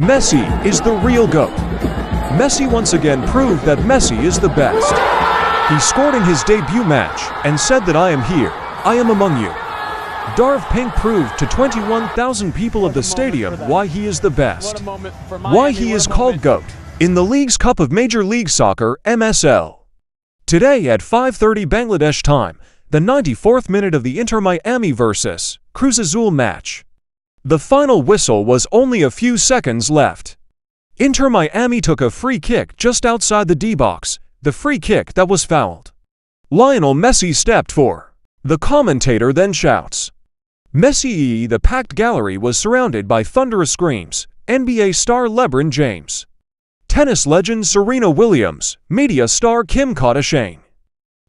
Messi is the real GOAT. Messi once again proved that Messi is the best. He scored in his debut match and said that I am here, I am among you. Darv Pink proved to 21,000 people of the stadium why he is the best, why he is called GOAT in the League's Cup of Major League Soccer, MSL. Today at 5.30 Bangladesh time, the 94th minute of the Inter Miami versus Cruz Azul match. The final whistle was only a few seconds left. Inter Miami took a free kick just outside the D-box, the free kick that was fouled. Lionel Messi stepped for. The commentator then shouts. Messi the packed gallery was surrounded by thunderous screams, NBA star LeBron James. Tennis legend Serena Williams, media star Kim Kardashian,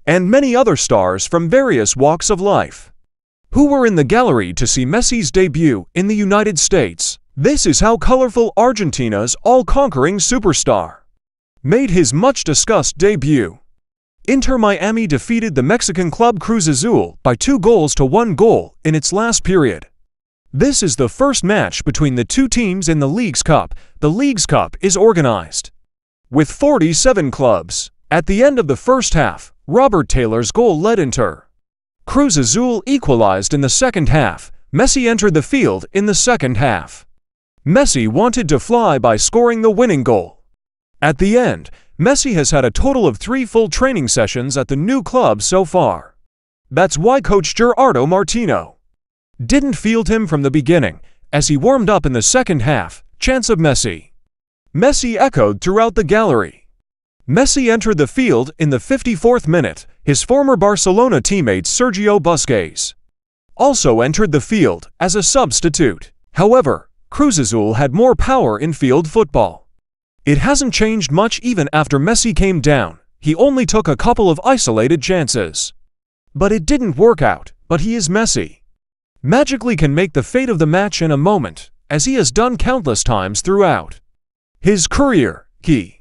and many other stars from various walks of life who were in the gallery to see Messi's debut in the United States. This is how colorful Argentina's all-conquering superstar made his much-discussed debut. Inter Miami defeated the Mexican club Cruz Azul by two goals to one goal in its last period. This is the first match between the two teams in the League's Cup. The League's Cup is organized with 47 clubs. At the end of the first half, Robert Taylor's goal led Inter Cruz Azul equalized in the second half. Messi entered the field in the second half. Messi wanted to fly by scoring the winning goal. At the end, Messi has had a total of three full training sessions at the new club so far. That's why coach Gerardo Martino didn't field him from the beginning, as he warmed up in the second half, chance of Messi. Messi echoed throughout the gallery. Messi entered the field in the 54th minute. His former Barcelona teammate Sergio Busquets also entered the field as a substitute. However, Cruz Azul had more power in field football. It hasn't changed much even after Messi came down. He only took a couple of isolated chances. But it didn't work out, but he is Messi. Magically can make the fate of the match in a moment, as he has done countless times throughout. His career, key.